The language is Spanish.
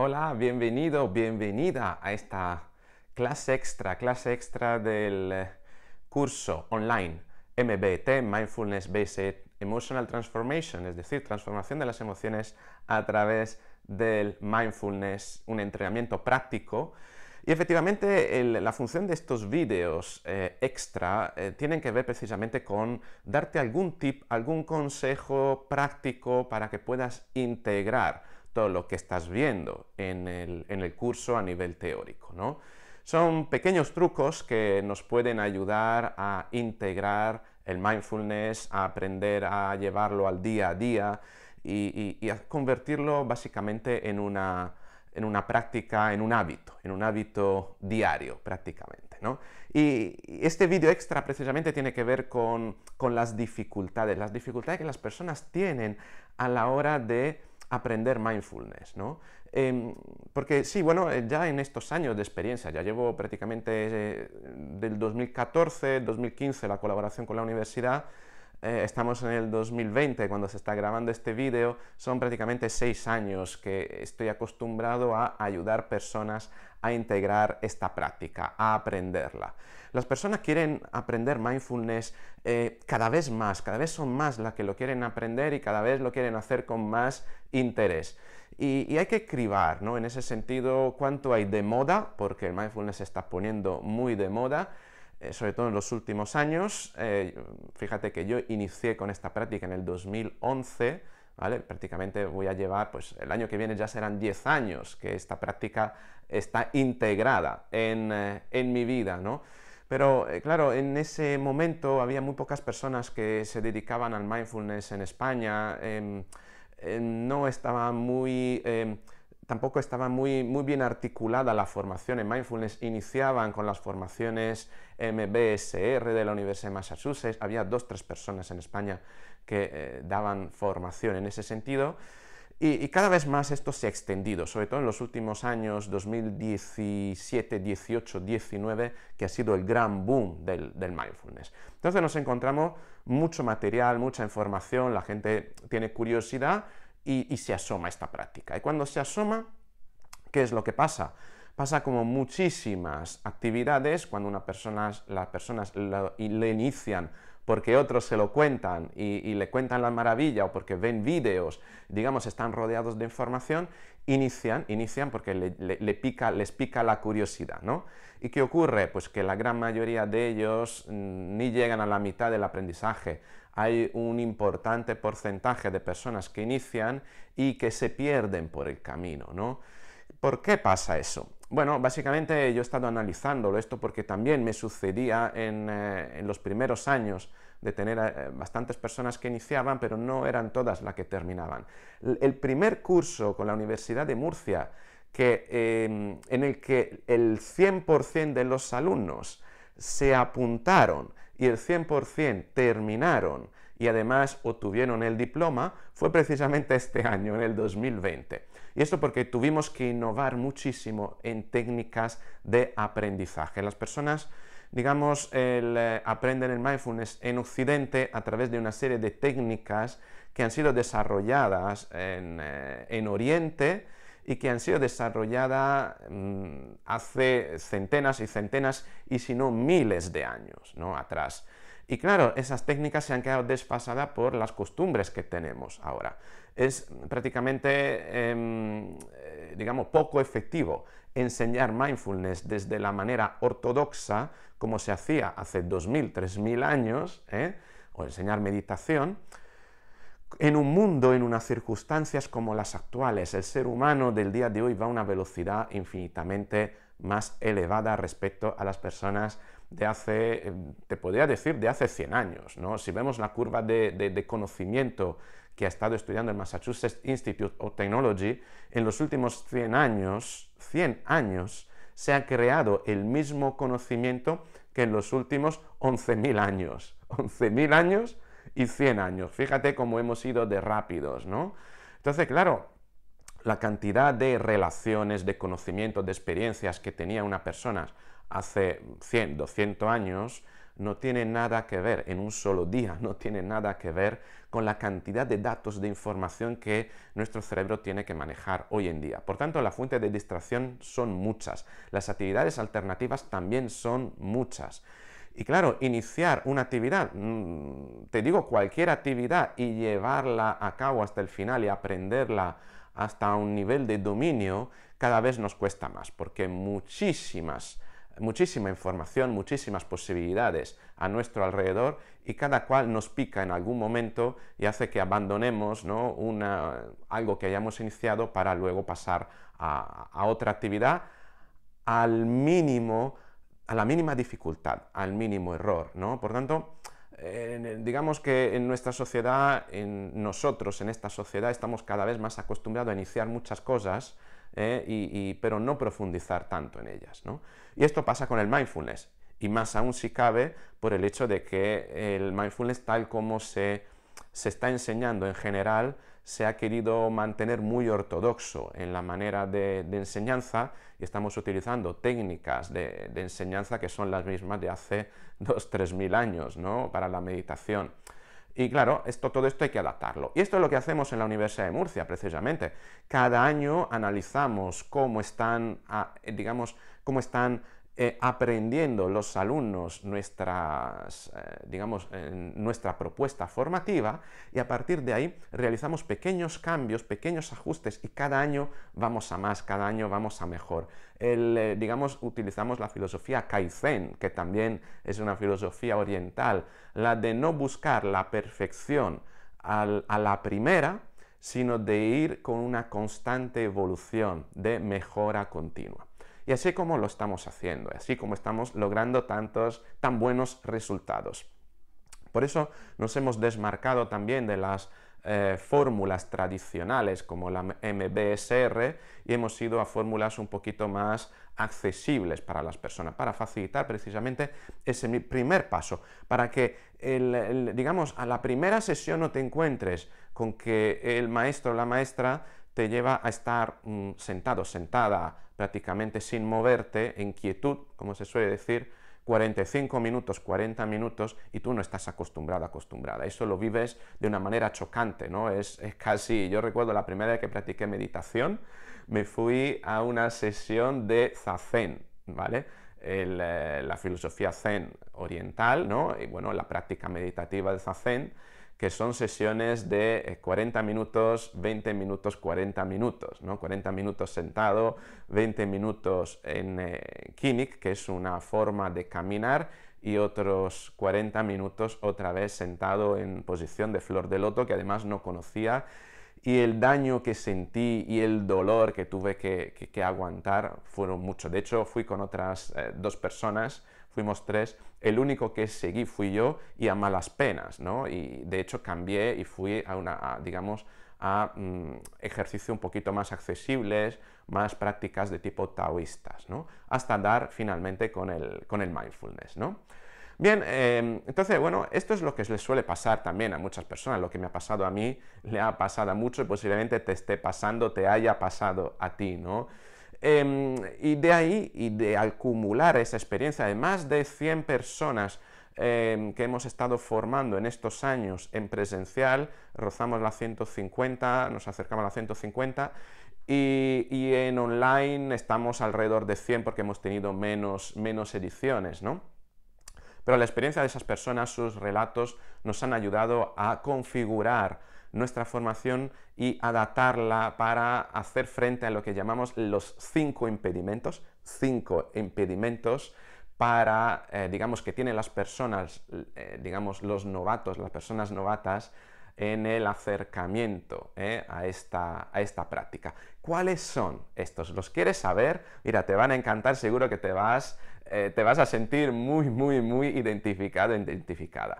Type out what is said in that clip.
Hola, bienvenido, bienvenida a esta clase extra, clase extra del eh, curso online MBT, Mindfulness Based Emotional Transformation, es decir, transformación de las emociones a través del mindfulness, un entrenamiento práctico. Y efectivamente la función de estos vídeos eh, extra eh, tienen que ver precisamente con darte algún tip, algún consejo práctico para que puedas integrar lo que estás viendo en el, curso a nivel teórico. ¿no? Son pequeños trucos que nos pueden ayudar a integrar el mindfulness, a aprender a llevarlo al día a día y, a convertirlo básicamente en una, en una práctica, en un hábito, en un hábito diario prácticamente. Y este vídeo extra precisamente tiene que ver con, con, las dificultades, las dificultades que las personas tienen a la hora de aprender mindfulness, ¿no? Em, porque sí, bueno, eh, ya en estos años de experiencia, ya llevo prácticamente eh, del 2014, 2015 la colaboración con la universidad, eh, estamos en el 2020 cuando se está grabando este vídeo, son prácticamente seis años que estoy acostumbrado a ayudar personas a integrar esta práctica, a aprenderla. Las personas quieren aprender mindfulness eh, cada vez más, cada vez son más las que lo quieren aprender y cada vez lo quieren hacer con más interés. Y, y, hay que cribar, ¿no? En ese sentido, cuánto hay de moda, porque el mindfulness se está poniendo muy de moda, eh, sobre todo en los últimos años. Eh, fíjate que yo inicié con esta práctica en el 2011, ¿vale? Prácticamente voy a llevar, pues el año que viene ya serán 10 años que esta práctica está integrada en, eh, en mi vida, ¿no? Pero claro, en ese momento había muy pocas personas que se dedicaban al mindfulness en España, em, no estaba muy em, tampoco estaba muy, muy bien articulada la formación en mindfulness. Iniciaban con las formaciones MBSR de la Universidad de Massachusetts. Había dos, tres personas en España que eh, daban formación en ese sentido. Y, cada vez más esto se ha extendido, sobre todo en los últimos años 2017, 18, 19, que ha sido el gran boom del mindfulness. Entonces nos encontramos mucho material, mucha información, la gente tiene curiosidad, y, se asoma esta práctica. Y cuando se asoma, ¿qué es lo que pasa? Pasa como muchísimas actividades cuando una persona, las personas le inician porque otros se lo cuentan y, le cuentan la maravilla o porque ven vídeos, digamos, están rodeados de información, inician, inician porque le, pica, les pica la curiosidad, ¿no? ¿Y qué ocurre? Pues que la gran mayoría de ellos mm, ni llegan a la mitad del aprendizaje hay un importante porcentaje de personas que inician y que se pierden por el camino, ¿no? ¿Por qué pasa eso? Bueno, básicamente yo he estado analizándolo esto porque también me sucedía en, eh, los primeros años de tener eh, bastantes personas que iniciaban, pero no eran todas las que terminaban. El primer curso con la Universidad de Murcia, em, en el que el 100% de los alumnos se apuntaron y el 100% terminaron y además obtuvieron el diploma fue precisamente este año, en el 2020. Y esto porque tuvimos que innovar muchísimo en técnicas de aprendizaje. Las personas, digamos, eh, aprenden el mindfulness en Occidente a través de una serie de técnicas que han sido desarrolladas en eh, Oriente, y que han sido desarrolladas mm, hace centenas y centenas y si no miles de años atrás. Y claro, esas técnicas se han quedado desfasadas por las costumbres que tenemos ahora. Es prácticamente, em, eh, digamos, poco efectivo enseñar mindfulness desde la manera ortodoxa, como se hacía hace 2.000, 3.000 años, ¿eh? o enseñar meditación, en un mundo, en unas circunstancias como las actuales, el ser humano del día de hoy va a una velocidad infinitamente más elevada respecto a las personas de hace, eh, te podría decir, de hace 100 años. Si vemos la curva de, de conocimiento que ha estado estudiando el Massachusetts Institute of Technology, en los últimos 100 años, 100 años, se ha creado el mismo conocimiento que en los últimos 11.000 años. 11.000 años y 100 años. Fíjate cómo hemos ido de rápidos, ¿no? Entonces, claro, la cantidad de relaciones, de conocimientos, de experiencias que tenía una persona hace 100, 200 años, no tiene nada que ver en un solo día, no tiene nada que ver con la cantidad de datos de información que nuestro cerebro tiene que manejar hoy en día. Por tanto, las fuentes de distracción son muchas, las actividades alternativas también son muchas. Y claro, iniciar una actividad, mm, te digo cualquier actividad y llevarla a cabo hasta el final y aprenderla hasta un nivel de dominio, cada vez nos cuesta más, porque muchísimas, muchísima información, muchísimas posibilidades a nuestro alrededor y cada cual nos pica en algún momento y hace que abandonemos ¿no? algo que hayamos iniciado para luego pasar a otra actividad al mínimo a la mínima dificultad, al mínimo error, ¿no? Por tanto, digamos que en nuestra sociedad, en nosotros, en esta sociedad, estamos cada vez más acostumbrados a iniciar muchas cosas, ¿eh? pero no profundizar tanto en ellas, ¿no? Y esto pasa con el mindfulness, y más aún si cabe por el hecho de que el mindfulness tal como se está enseñando en general, se ha querido mantener muy ortodoxo en la manera de, enseñanza y estamos utilizando técnicas de, enseñanza que son las mismas de hace 2 tres mil años ¿no? para la meditación. Y claro, esto, todo esto hay que adaptarlo. Y esto es lo que hacemos en la Universidad de Murcia, precisamente. Cada año analizamos cómo están, ah, digamos, cómo están eh, aprendiendo los alumnos nuestras, eh, digamos, nuestra propuesta formativa y a partir de ahí realizamos pequeños cambios, pequeños ajustes y cada año vamos a más, cada año vamos a mejor. Eh, digamos, utilizamos la filosofía Kaizen, que también es una filosofía oriental, la de no buscar la perfección a la primera, sino de ir con una constante evolución de mejora continua. Y así como lo estamos haciendo, así como estamos logrando tantos, tan buenos resultados. Por eso nos hemos desmarcado también de las eh, fórmulas tradicionales como la MBSR y hemos ido a fórmulas un poquito más accesibles para las personas, para facilitar precisamente ese primer paso, para que, digamos, a la primera sesión no te encuentres con que el maestro o la maestra te lleva a estar mm, sentado, sentada, prácticamente sin moverte, en quietud, como se suele decir, 45 minutos, 40 minutos, y tú no estás acostumbrado, acostumbrada. Eso lo vives de una manera chocante, ¿no? Es, es casi, yo recuerdo la primera vez que practiqué meditación, me fui a una sesión de zazen, ¿vale? Eh, la filosofía zen oriental, y bueno, la práctica meditativa del zazen, que son sesiones de 40 eh, minutos, 20 minutos, 40 minutos, 40 minutos sentado, 20 minutos en eh, que es una forma de caminar, y otros 40 minutos otra vez sentado en posición de flor de loto, que además no conocía y el daño que sentí y el dolor que tuve que, que, aguantar fueron muchos. De hecho, fui con otras eh, dos personas, fuimos tres, el único que seguí fui yo y a malas penas, ¿no? Y de hecho cambié y fui a una, digamos, a ejercicio mm, ejercicios un poquito más accesibles, más prácticas de tipo taoístas, ¿no? Hasta dar finalmente con el, con el mindfulness, ¿no? Bien, em, entonces, bueno, esto es lo que le suele pasar también a muchas personas. Lo que me ha pasado a mí le ha pasado a muchos y posiblemente te esté pasando, te haya pasado a ti, ¿no? Em, y de ahí, y de acumular esa experiencia de más de 100 personas em, que hemos estado formando en estos años en presencial, rozamos la 150, nos acercamos a la 150, y, en online estamos alrededor de 100 porque hemos tenido menos, menos ediciones, ¿no? Pero la experiencia de esas personas, sus relatos, nos han ayudado a configurar nuestra formación y adaptarla para hacer frente a lo que llamamos los cinco impedimentos, cinco impedimentos para, eh, digamos, que tienen las personas, eh, digamos, los novatos, las personas novatas, en el acercamiento eh, a, a esta práctica. ¿Cuáles son estos? ¿Los quieres saber? Mira, te van a encantar, seguro que te vas eh, te vas a sentir muy, muy, muy identificado, identificada.